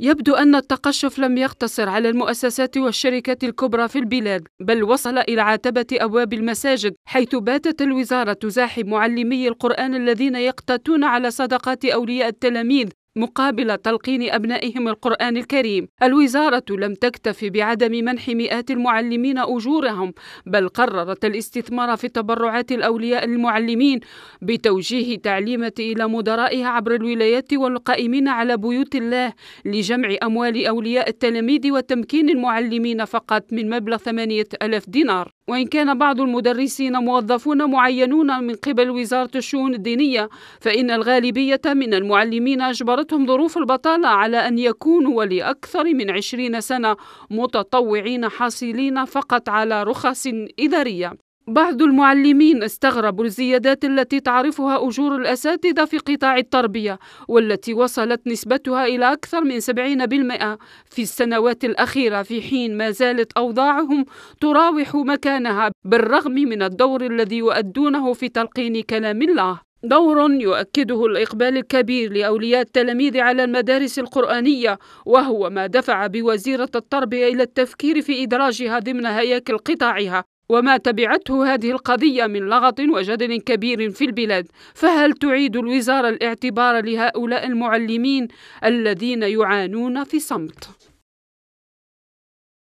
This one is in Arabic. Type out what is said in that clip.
يبدو أن التقشف لم يقتصر على المؤسسات والشركات الكبرى في البلاد بل وصل إلى عتبة أبواب المساجد حيث باتت الوزارة تزاحم معلمي القرآن الذين يقتاتون على صدقات أولياء التلاميذ مقابل تلقين أبنائهم القرآن الكريم الوزارة لم تكتف بعدم منح مئات المعلمين أجورهم بل قررت الاستثمار في تبرعات الأولياء المعلمين بتوجيه تعليمة إلى مدرائها عبر الولايات والقائمين على بيوت الله لجمع أموال أولياء التلاميذ وتمكين المعلمين فقط من مبلغ 8000 دينار وإن كان بعض المدرسين موظفون معينون من قبل وزارة الشؤون الدينية فإن الغالبية من المعلمين أجبرتهم ظروف البطالة على أن يكونوا لأكثر من عشرين سنة متطوعين حاصلين فقط على رخص إدارية بعض المعلمين استغربوا الزيادات التي تعرفها أجور الأساتذة في قطاع التربية والتي وصلت نسبتها إلى أكثر من 70% في السنوات الأخيرة في حين ما زالت أوضاعهم تراوح مكانها بالرغم من الدور الذي يؤدونه في تلقين كلام الله دور يؤكده الإقبال الكبير لأولياء التلاميذ على المدارس القرآنية وهو ما دفع بوزيرة التربية إلى التفكير في إدراجها ضمن هياكل قطاعها وما تبعته هذه القضية من لغط وجدل كبير في البلاد فهل تعيد الوزارة الاعتبار لهؤلاء المعلمين الذين يعانون في صمت